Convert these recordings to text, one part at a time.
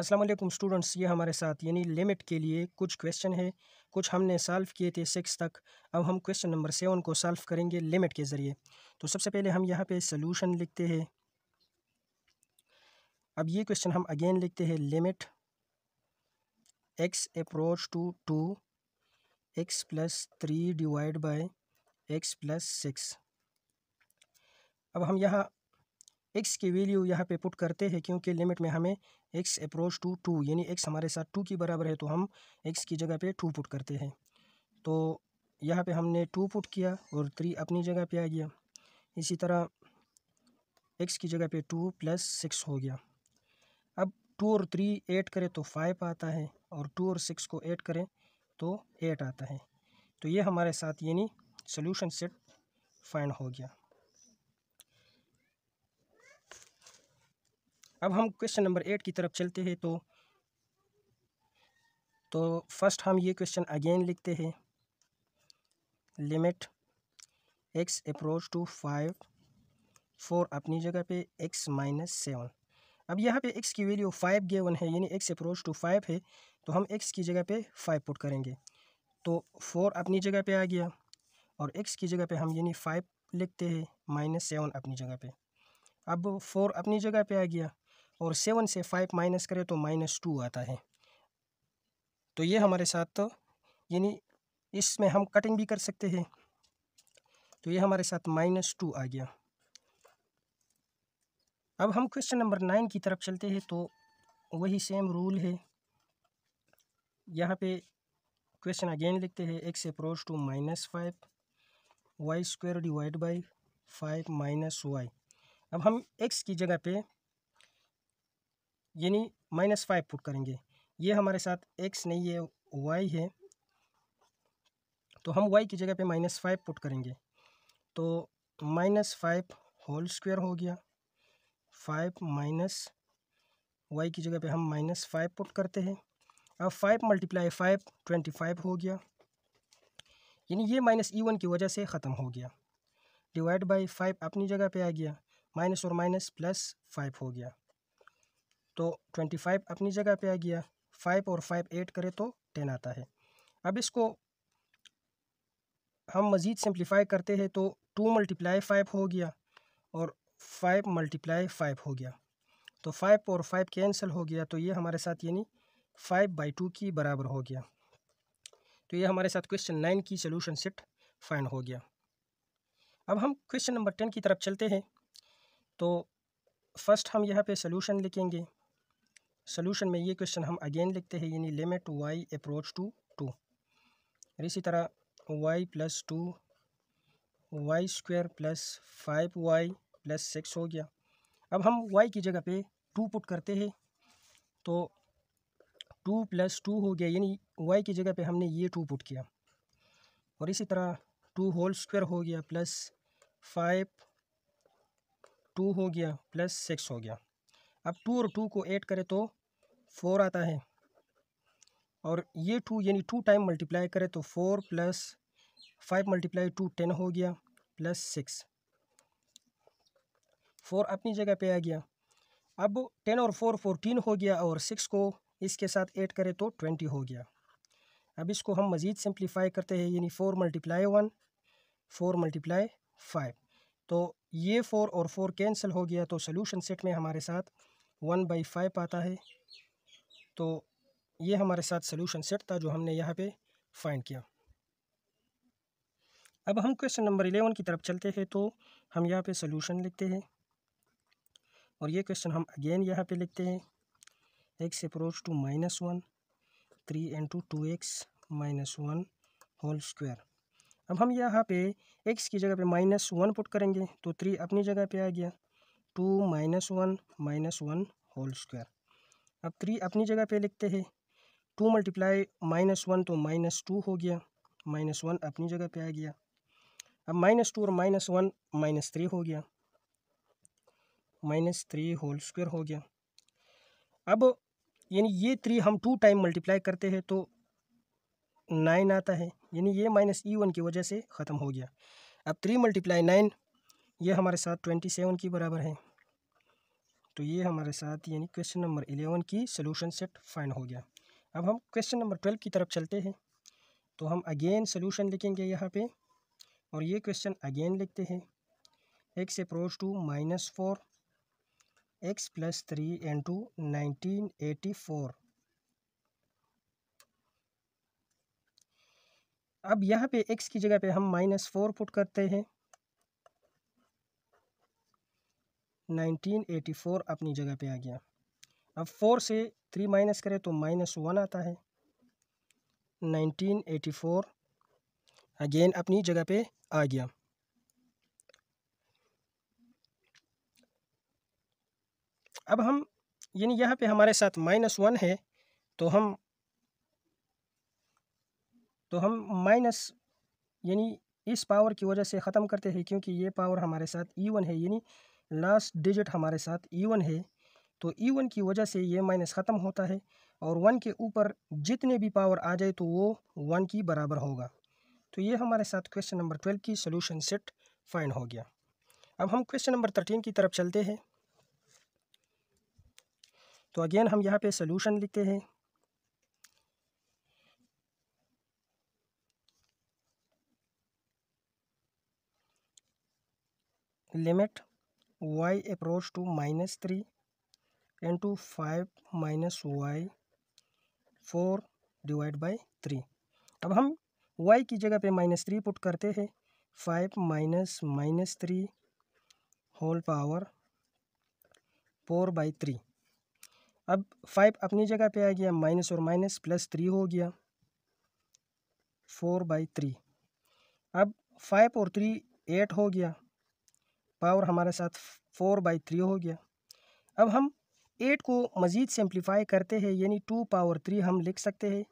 अस्सलाम वालेकुम स्टूडेंट्स ये हमारे साथ यानी लिमिट के लिए कुछ क्वेश्चन है कुछ हमने सॉल्व किए थे सिक्स तक अब हम क्वेश्चन नंबर सेवन को सॉल्व करेंगे लिमिट के ज़रिए तो सबसे पहले हम यहाँ पे सोल्यूशन लिखते हैं अब ये क्वेश्चन हम अगेन लिखते हैं limit X approach to two X plus three divide by X plus six अब हम यहाँ एक्स की वैल्यू यहाँ पे पुट करते हैं क्योंकि लिमिट में हमें एक्स अप्रोच टू टू यानी एक्स हमारे साथ टू की बराबर है तो हम एक्स की जगह पे टू पुट करते हैं तो यहाँ पे हमने टू पुट किया और थ्री अपनी जगह पे आ गया इसी तरह एक्स की जगह पे टू प्लस सिक्स हो गया अब टू और थ्री एड करें तो फाइव आता है और टू और सिक्स को ऐड करें तो एट आता है तो ये हमारे साथ यानी सोल्यूशन सेट फाइंड हो गया अब हम क्वेश्चन नंबर एट की तरफ चलते हैं तो तो फर्स्ट हम ये क्वेश्चन अगेन लिखते हैं limit X approach to five four अपनी जगह पे एक्स माइनस सेवन अब यहाँ पे एक्स की वैल्यू फाइव गेवन है यानी एक्स अप्रोच टू फाइव है तो हम एक्स की जगह पे फाइव पुट करेंगे तो फोर अपनी जगह पे आ गया और एक्स की जगह पे हम यानी फाइव लिखते हैं माइनस सेवन अपनी जगह पे अब फोर अपनी जगह पे आ गया और सेवन से फाइव माइनस करें तो माइनस टू आता है तो ये हमारे साथ तो यानी इसमें हम कटिंग भी कर सकते हैं तो ये हमारे साथ माइनस टू आ गया अब हम क्वेश्चन नंबर नाइन की तरफ चलते हैं तो वही सेम रूल है यहाँ पे क्वेश्चन अगेन लिखते हैं x approach to minus five Y square divide by five minus Y अब हम एक्स की जगह पे यानी माइनस फाइव पुट करेंगे ये हमारे साथ एक्स नहीं है वाई है तो हम वाई की जगह पे माइनस फाइव पुट करेंगे तो माइनस फाइव होल स्क्वायर हो गया फाइव माइनस वाई की जगह पे हम माइनस फाइव पुट करते हैं अब five multiply five twenty five हो गया यानी ये माइनस ई वन की वजह से ख़त्म हो गया डिवाइड बाई फाइव अपनी जगह पे आ गया माइनस और माइनस प्लस फाइव हो गया तो ट्वेंटी फाइव अपनी जगह पे आ गया फाइव और फाइव एट करें तो टेन आता है अब इसको हम मज़ीद सिंप्लीफाई करते हैं तो टू मल्टीप्लाई फाइव हो गया और फाइव मल्टीप्लाई फाइव हो गया तो फाइव और फाइव कैंसिल हो गया तो ये हमारे साथ यानी फाइव बाई टू की बराबर हो गया तो ये हमारे साथ क्वेश्चन नाइन की सोलूशन सेट फाइन हो गया अब हम क्वेश्चन नंबर टेन की तरफ चलते हैं तो फर्स्ट हम यहाँ पे सोल्यूशन लिखेंगे सोल्यूशन में ये क्वेश्चन हम अगेन लिखते हैं यानी limit Y approach to two और इसी तरह Y plus two Y square plus five Y plus six हो गया अब हम वाई की जगह पे टू पुट करते हैं तो टू प्लस टू हो गया यानी वाई की जगह पे हमने ये टू पुट किया और इसी तरह टू होल स्क्वेयर हो गया प्लस फाइव टू हो गया प्लस सिक्स हो गया अब टू और टू को ऐड करें तो फोर आता है और ये टू यानी टू टाइम मल्टीप्लाई करें तो four plus five multiply two ten हो गया प्लस सिक्स फोर अपनी जगह पे आ गया अब टेन और फोर फोरटीन हो गया और सिक्स को इसके साथ ऐड करें तो ट्वेंटी हो गया अब इसको हम मज़ीद सिंप्लीफाई करते हैं यानी four multiply one four multiply five तो ये फ़ोर और फ़ोर कैंसिल हो गया तो सोल्यूशन सेट में हमारे साथ वन बाई फाइव आता है तो ये हमारे साथ सोल्यूशन सेट था जो हमने यहाँ पे फाइंड किया अब हम क्वेश्चन नंबर इलेवन की तरफ चलते हैं तो हम यहाँ पे सोल्यूशन लिखते हैं और ये क्वेश्चन हम अगेन यहाँ पे लिखते हैं x approach to minus one three into two x minus one whole square अब हम यहाँ पे एक्स की जगह पे माइनस वन पुट करेंगे तो थ्री अपनी जगह पे आ गया two minus one minus one whole square अब थ्री अपनी जगह पे लिखते हैं टू मल्टीप्लाई माइनस वन तो माइनस टू हो गया माइनस वन अपनी जगह पे आ गया अब माइनस टू और माइनस वन माइनस थ्री हो गया माइनस थ्री होल स्क्वायर हो गया अब यानी ये थ्री हम टू टाइम मल्टीप्लाई करते हैं तो नाइन आता है यानी ये माइनस ई वन की वजह से ख़त्म हो गया अब थ्री मल्टीप्लाई नाइन ये हमारे साथ ट्वेंटी सेवन की बराबर है तो ये हमारे साथ यानी क्वेश्चन नंबर एलेवन की सोल्यूशन सेट फाइन हो गया अब हम क्वेश्चन नंबर ट्वेल्व की तरफ चलते हैं तो हम अगेन सोल्यूशन लिखेंगे यहाँ पे और ये क्वेश्चन अगेन लिखते हैं x approach to minus four x plus three n two nineteen eighty four अब यहाँ पे एक्स की जगह पे हम माइनस फोर पुट करते हैं 1984 अपनी जगह पे आ गया अब फोर से थ्री माइनस करें तो माइनस वन आता है 1984 अगेन अपनी जगह पे आ गया अब हम यानी यहाँ पे हमारे साथ माइनस वन है तो हम तो हम माइनस यानी इस पावर की वजह से ख़त्म करते हैं क्योंकि ये पावर हमारे साथ ई e वन है यानी लास्ट डिजिट हमारे साथ ईवन e है तो ईवन e की वजह से ये माइनस ख़त्म होता है और वन के ऊपर जितने भी पावर आ जाए तो वो वन की बराबर होगा तो ये हमारे साथ क्वेश्चन नंबर ट्वेल्व की सोल्यूशन सेट फाइंड हो गया अब हम क्वेश्चन नंबर थर्टीन की तरफ चलते हैं तो अगेन हम यहाँ पे सोल्यूशन लिखते हैं limit Y approach to minus three into five minus y four divide by three अब हम y की जगह पे माइनस थ्री पुट करते हैं five minus minus three whole power four by three अब फाइव अपनी जगह पे आ गया माइनस और माइनस प्लस थ्री हो गया फोर बाई थ्री अब फाइव और थ्री एट हो गया पावर हमारे साथ फोर बाई थ्री हो गया अब हम एट को मज़ीद सिंप्लीफाई करते हैं यानी टू पावर थ्री हम लिख सकते हैं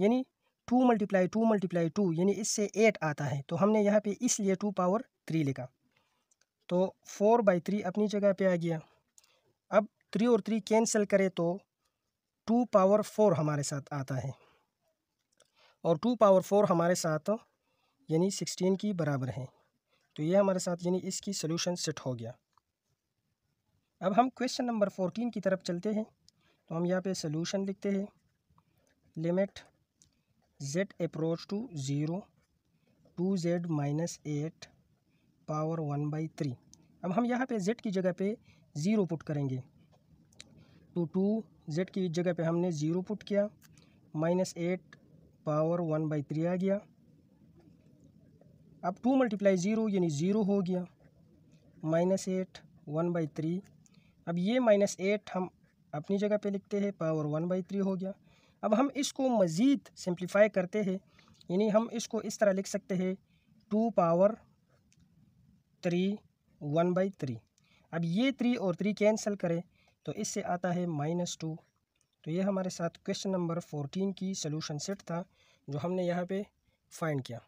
यानी two multiply two multiply two यानी इससे एट आता है तो हमने यहाँ पे इसलिए टू पावर थ्री लिखा तो फोर बाई थ्री अपनी जगह पे आ गया अब थ्री और थ्री कैंसिल करें तो टू पावर फोर हमारे साथ आता है और टू पावर फोर हमारे साथ यानी सिक्सटीन की बराबर है तो ये हमारे साथ यानी इसकी सोल्यूशन सेट हो गया अब हम क्वेश्चन नंबर फोर्टीन की तरफ चलते हैं तो हम यहाँ पे सोल्यूशन लिखते हैं limit z approach to zero two z minus eight power one by three अब हम यहाँ पे z की जगह पे ज़ीरो पुट करेंगे तो टू जेड की जगह पे हमने ज़ीरो पुट किया minus eight power one by three आ गया अब टू मल्टीप्लाई ज़ीरो यानी ज़ीरो हो गया minus eight one by three अब ये माइनस एट हम अपनी जगह पे लिखते हैं पावर वन बाई थ्री हो गया अब हम इसको मज़ीद सिंप्लीफाई करते हैं यानी हम इसको इस तरह लिख सकते हैं two power three one by three अब ये थ्री और थ्री कैंसिल करें तो इससे आता है माइनस टू तो ये हमारे साथ क्वेश्चन नंबर फोर्टीन की सोलूशन सेट था जो हमने यहाँ पर फाइंड किया